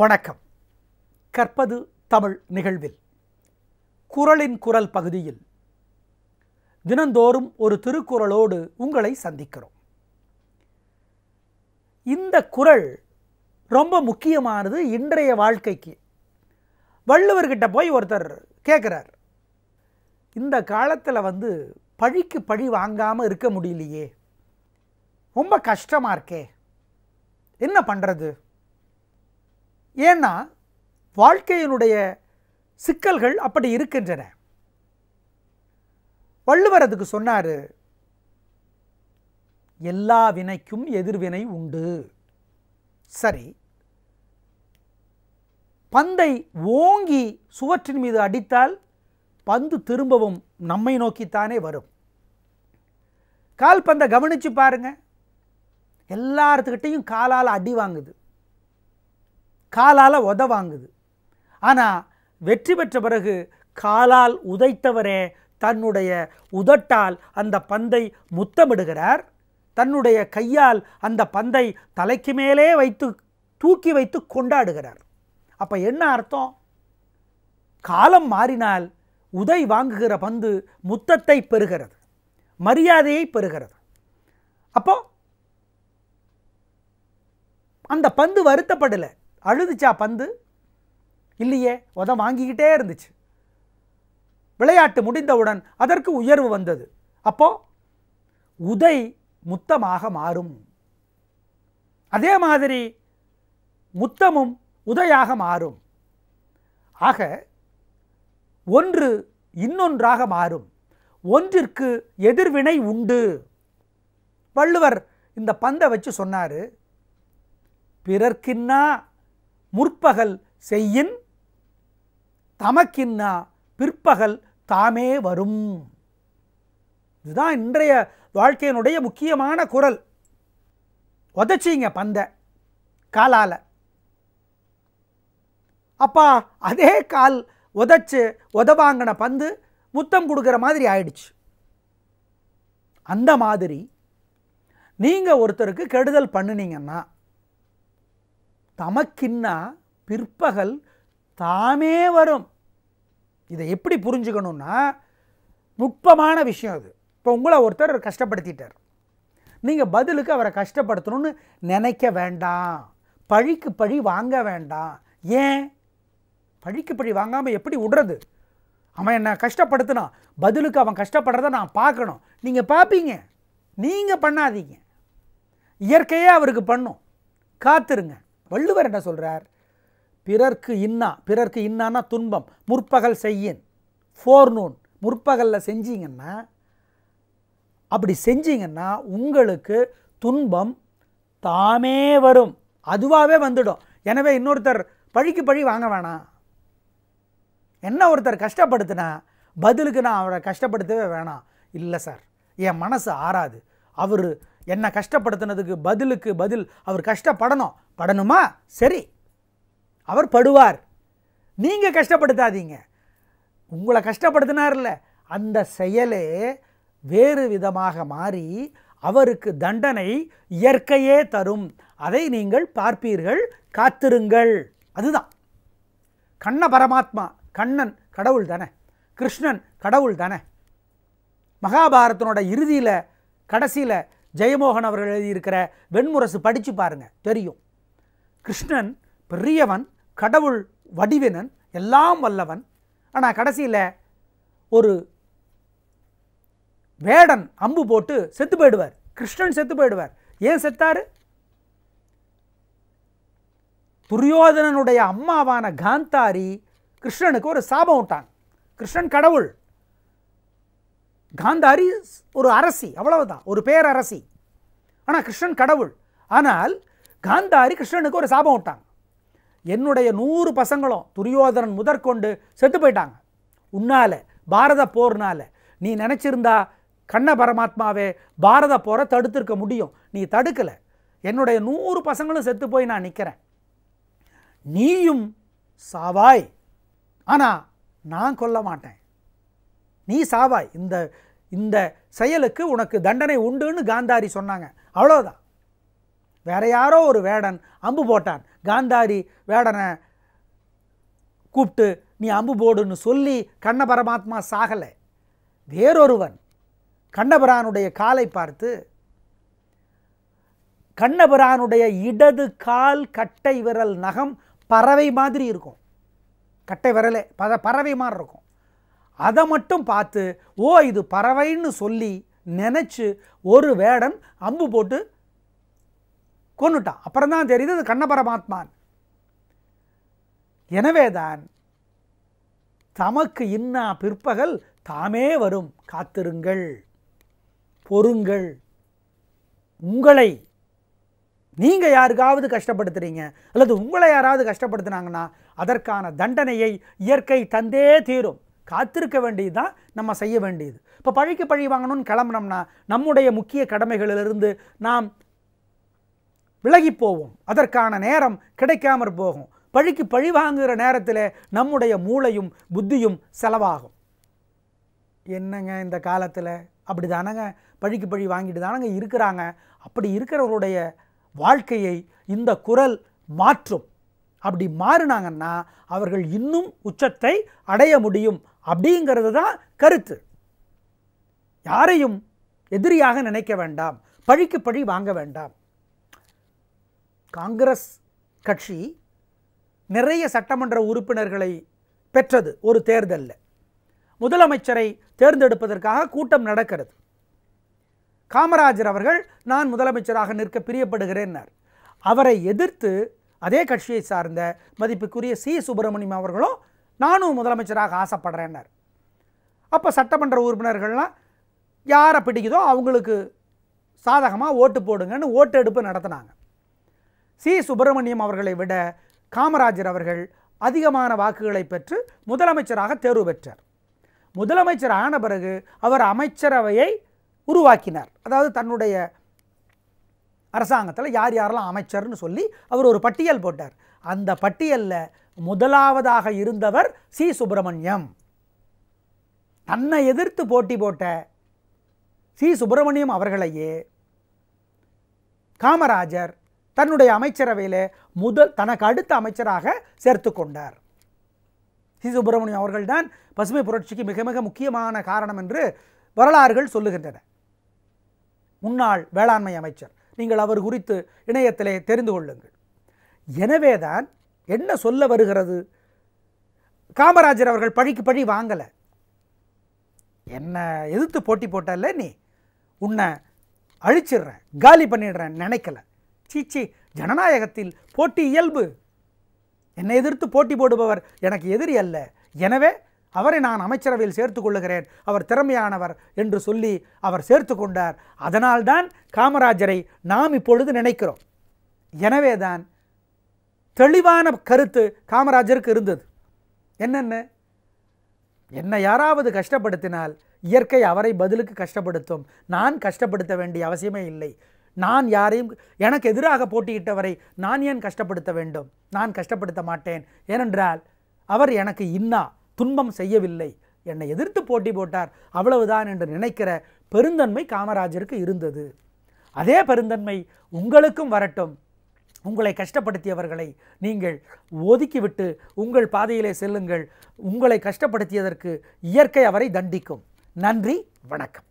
வணக்கம் கற்பது தமிழ் நிகழ்வில் குரலின் குரல் பகுதியில் தினந்தோறும் ஒரு திருக்குறளோடு உங்களை சந்திக்கிறோம் இந்த குரல் ரொம்ப முக்கியமானது இன்றைய வாழ்க்கைக்கு வள்ளுவர்கிட்ட போய் ஒருத்தர் கேட்குறார் இந்த காலத்தில் வந்து பழிக்கு பழி வாங்காமல் இருக்க முடியலையே ரொம்ப கஷ்டமாக இருக்கே என்ன பண்ணுறது ஏன்னா வாழ்க்கையினுடைய சிக்கல்கள் அப்படி இருக்கின்றன வள்ளுவர் அதுக்கு சொன்னார் எல்லா வினைக்கும் எதிர்வினை உண்டு சரி பந்தை ஓங்கி சுவற்றின் மீது அடித்தால் பந்து திரும்பவும் நம்மை நோக்கித்தானே வரும் கால்பந்தை கவனித்து பாருங்கள் எல்லாத்துக்கிட்டேயும் காலால் அடி வாங்குது காலால் உத வாங்குது ஆனால் வெற்றி பெற்ற பிறகு காலால் உதைத்தவரே தன்னுடைய உதட்டால் அந்த பந்தை முத்தமிடுகிறார் தன்னுடைய கையால் அந்த பந்தை தலைக்கு மேலே வைத்து தூக்கி வைத்து கொண்டாடுகிறார் அப்போ என்ன அர்த்தம் காலம் மாறினால் உதை வாங்குகிற பந்து முத்தத்தை பெறுகிறது மரியாதையை பெறுகிறது அப்போ அந்த பந்து வருத்தப்படலை அழுதுச்சா பந்து இல்லையே உத வாங்கிக்கிட்டே இருந்துச்சு விளையாட்டு முடிந்தவுடன் அதற்கு உயர்வு வந்தது அப்போ உதை முத்தமாக மாறும் அதே மாதிரி முத்தமும் உதையாக மாறும் ஆக ஒன்று இன்னொன்றாக மாறும் ஒன்றிற்கு எதிர்வினை உண்டு வள்ளுவர் இந்த பந்தை வச்சு சொன்னார் பிறர்க்கின்னா முற்பகல் செய்யின் தமக்கின்னா பிற்பகல் தாமே வரும் இதுதான் இன்றைய வாழ்க்கையினுடைய முக்கியமான குரல் உதச்சிங்க பந்தை காலால் அப்பா அதே கால் உதச்சு உதவாங்கின பந்து முத்தம் கொடுக்குற மாதிரி ஆயிடுச்சு அந்த மாதிரி நீங்கள் ஒருத்தருக்கு கெடுதல் பண்ணினீங்கன்னா தமக்கின்னா பிற்பகல் தாமே வரும் இதை எப்படி புரிஞ்சுக்கணுன்னா நுட்பமான விஷயம் அது இப்போ உங்களை ஒருத்தர் கஷ்டப்படுத்திட்டார் நீங்கள் பதிலுக்கு அவரை கஷ்டப்படுத்தணும்னு நினைக்க வேண்டாம் பழிக்கு பழி வாங்க வேண்டாம் ஏன் பழிக்கு பழி வாங்காமல் எப்படி விடுறது அவன் என்னை கஷ்டப்படுத்தினான் பதிலுக்கு அவன் கஷ்டப்படுறத நான் பார்க்கணும் நீங்கள் பார்ப்பீங்க நீங்கள் பண்ணாதீங்க இயற்கையாக அவருக்கு பண்ணும் காத்துருங்க வள்ளுவர் என்ன சொல்கிறார் பிறர்க்கு இன்னா பிறர்க்கு இன்னான்னா துன்பம் முற்பகல் செய்யின் ஃபோர் நூன் முற்பகலில் செஞ்சீங்கன்னா அப்படி செஞ்சீங்கன்னா உங்களுக்கு துன்பம் தாமே வரும் அதுவாகவே வந்துடும் எனவே இன்னொருத்தர் பழிக்கு பழி வாங்க வேணாம் என்ன ஒருத்தர் கஷ்டப்படுத்தினா பதிலுக்கு நான் அவரை கஷ்டப்படுத்தவே வேணாம் இல்லை சார் என் மனசு ஆறாது அவர் என்னை கஷ்டப்படுத்தினதுக்கு பதிலுக்கு பதில் அவர் கஷ்டப்படணும் படணுமா சரி அவர் படுவார் நீங்கள் கஷ்டப்படுத்தாதீங்க உங்களை கஷ்டப்படுத்தினார் இல்லை அந்த செயலே வேறு விதமாக மாறி அவருக்கு தண்டனை இயற்கையே தரும் அதை நீங்கள் பார்ப்பீர்கள் காத்திருங்கள் அதுதான் கண்ண பரமாத்மா கண்ணன் கடவுள் தானே கிருஷ்ணன் கடவுள் தானே மகாபாரதனோட இறுதியில் கடைசியில் ஜெயமோகன் அவர்கள் எழுதியிருக்கிற வெண்முரசு படித்து பாருங்கள் தெரியும் கிருஷ்ணன் பெரியவன் கடவுள் வடிவினன் எல்லாம் வல்லவன் ஆனால் கடைசியில் ஒரு வேடன் அம்பு போட்டு செத்து போயிடுவார் கிருஷ்ணன் செத்து போயிடுவார் ஏன் செத்தார் துரியோதனனுடைய அம்மாவான காந்தாரி கிருஷ்ணனுக்கு ஒரு சாபம் விட்டான் கிருஷ்ணன் கடவுள் காந்தாரி ஒரு அரசி அவ்வளவுதான் ஒரு பேரரசி ஆனால் கிருஷ்ணன் கடவுள் ஆனால் காந்தாரி கிருஷ்ணனுக்கு ஒரு சாபம் விட்டாங்க என்னுடைய நூறு பசங்களும் துரியோதனன் முதற்கொண்டு செத்து போயிட்டாங்க உன்னால் பாரத போர்னால் நீ நினச்சிருந்தா கண்ண பரமாத்மாவே பாரத போரை தடுத்துருக்க முடியும் நீ தடுக்கலை என்னுடைய நூறு பசங்களும் செத்து போய் நான் நிற்கிறேன் நீயும் சாவாய் ஆனால் நான் கொல்ல மாட்டேன் நீ சாவாய் இந்த இந்த செயலுக்கு உனக்கு தண்டனை உண்டுன்னு காந்தாரி சொன்னாங்க அவ்வளோதான் வேற யாரோ ஒரு வேடன் அம்பு போட்டான் காந்தாரி வேடனை கூப்பிட்டு நீ அம்பு போடுன்னு சொல்லி கண்ண பரமாத்மா சாகலை வேறொருவன் கண்ணபிரானுடைய காலை பார்த்து கண்ணபிரானுடைய இடது கால் கட்டை விரல் நகம் பறவை மாதிரி இருக்கும் கட்டை விரலே பத பறவை மாதிரி இருக்கும் அதை மட்டும் பார்த்து ஓ இது பறவைன்னு சொல்லி நினச்சி ஒரு வேடன் அம்பு போட்டு கொண்டுட்டான் அப்புறம் தான் தெரியுது அது கண்ணபரமாத்மான் எனவே தான் தமக்கு இன்னா பிற்பகல் தாமே வரும் காத்திருங்கள் பொறுங்கள் உங்களை நீங்கள் யாருக்காவது கஷ்டப்படுத்துகிறீங்க அல்லது உங்களை யாராவது கஷ்டப்படுத்துனாங்கன்னா அதற்கான தண்டனையை இயற்கை தந்தே தீரும் காத்திருக்க வேண்டியது தான் நம்ம செய்ய வேண்டியது இப்போ பழிக்கு பழி வாங்கணும்னு கிளம்புனோம்னா நம்முடைய முக்கிய கடமைகளிலிருந்து நாம் விலகி போவோம் அதற்கான நேரம் கிடைக்காமற் போகும் பழிக்கு பழி வாங்குகிற நேரத்தில் நம்முடைய மூளையும் புத்தியும் செலவாகும் என்னங்க இந்த காலத்தில் அப்படி தானங்க பழிக்கு பழி வாங்கிட்டு தானங்க இருக்கிறாங்க அப்படி இருக்கிறவருடைய வாழ்க்கையை இந்த குரல் மாற்றும் அப்படி மாறினாங்கன்னா அவர்கள் இன்னும் உச்சத்தை அடைய முடியும் அப்படிங்கிறது தான் கருத்து யாரையும் எதிரியாக நினைக்க வேண்டாம் பழிக்கு பழி வாங்க வேண்டாம் காங்கிரஸ் கட்சி நிறைய சட்டமன்ற உறுப்பினர்களை பெற்றது ஒரு தேர்தலில் முதலமைச்சரை தேர்ந்தெடுப்பதற்காக கூட்டம் நடக்கிறது காமராஜர் அவர்கள் நான் முதலமைச்சராக நிற்க பிரியப்படுகிறேன் அவரை எதிர்த்து அதே கட்சியை சார்ந்த மதிப்புக்குரிய சி சுப்பிரமணியம் அவர்களும் நானும் முதலமைச்சராக ஆசைப்படுறேன்னார் அப்போ சட்டமன்ற உறுப்பினர்கள்லாம் யாரை பிடிக்குதோ அவங்களுக்கு சாதகமாக ஓட்டு போடுங்கன்னு ஓட்டெடுப்பு நடத்தினாங்க சி சுப்பிரமணியம் அவர்களை விட காமராஜர் அவர்கள் அதிகமான வாக்குகளை பெற்று முதலமைச்சராக தேர்வு பெற்றார் முதலமைச்சர் ஆன பிறகு அவர் அமைச்சரவையை உருவாக்கினார் அதாவது தன்னுடைய அரசாங்கத்தில் யார் யாரெல்லாம் அமைச்சர்னு சொல்லி அவர் ஒரு பட்டியல் போட்டார் அந்த பட்டியலில் முதலாவதாக இருந்தவர் சி சுப்பிரமணியம் தன்னை எதிர்த்து போட்டி போட்ட சி சுப்பிரமணியம் அவர்களையே காமராஜர் தன்னுடைய அமைச்சரவையில் முதல் தனக்கு அடுத்த அமைச்சராக சேர்த்து கொண்டார் சி சுப்பிரமணியம் அவர்கள்தான் பசுமை புரட்சிக்கு மிக மிக முக்கியமான காரணம் என்று வரலாறுகள் சொல்லுகின்றன முன்னாள் வேளாண்மை அமைச்சர் நீங்கள் அவர் குறித்து இணையத்திலே தெரிந்து கொள்ளுங்கள் எனவே தான் என்ன சொல்ல வருகிறது காமராஜர் அவர்கள் பழிக்கு பழி வாங்கலை என்னை எதிர்த்து போட்டி போட்டல நீ உன்னை அழிச்சிடுறேன் காலி பண்ணிடுறேன் நினைக்கலை சீச்சி ஜனநாயகத்தில் போட்டி இயல்பு என்னை எதிர்த்து போட்டி போடுபவர் எனக்கு எதிரி அல்ல எனவே அவரை நான் அமைச்சரவையில் சேர்த்து கொள்ளுகிறேன் அவர் திறமையானவர் என்று சொல்லி அவர் சேர்த்து கொண்டார் அதனால்தான் காமராஜரை நாம் இப்பொழுது நினைக்கிறோம் எனவே தான் தெளிவான கருத்து காமராஜருக்கு இருந்தது என்னென்ன என்னை யாராவது கஷ்டப்படுத்தினால் இயற்கை அவரை பதிலுக்கு கஷ்டப்படுத்தும் நான் கஷ்டப்படுத்த வேண்டிய அவசியமே இல்லை நான் யாரையும் எனக்கு எதிராக போட்டியிட்டவரை நான் ஏன் கஷ்டப்படுத்த வேண்டும் நான் கஷ்டப்படுத்த மாட்டேன் ஏனென்றால் அவர் எனக்கு இன்னா துன்பம் செய்யவில்லை என்னை எதிர்த்து போட்டி போட்டார் அவ்வளவுதான் என்று நினைக்கிற பெருந்தன்மை காமராஜருக்கு இருந்தது அதே பெருந்தன்மை உங்களுக்கும் வரட்டும் உங்களை கஷ்டப்படுத்தியவர்களை நீங்கள் ஒதுக்கிவிட்டு உங்கள் பாதையிலே செல்லுங்கள் உங்களை கஷ்டப்படுத்தியதற்கு இயற்கை அவரை தண்டிக்கும் நன்றி வணக்கம்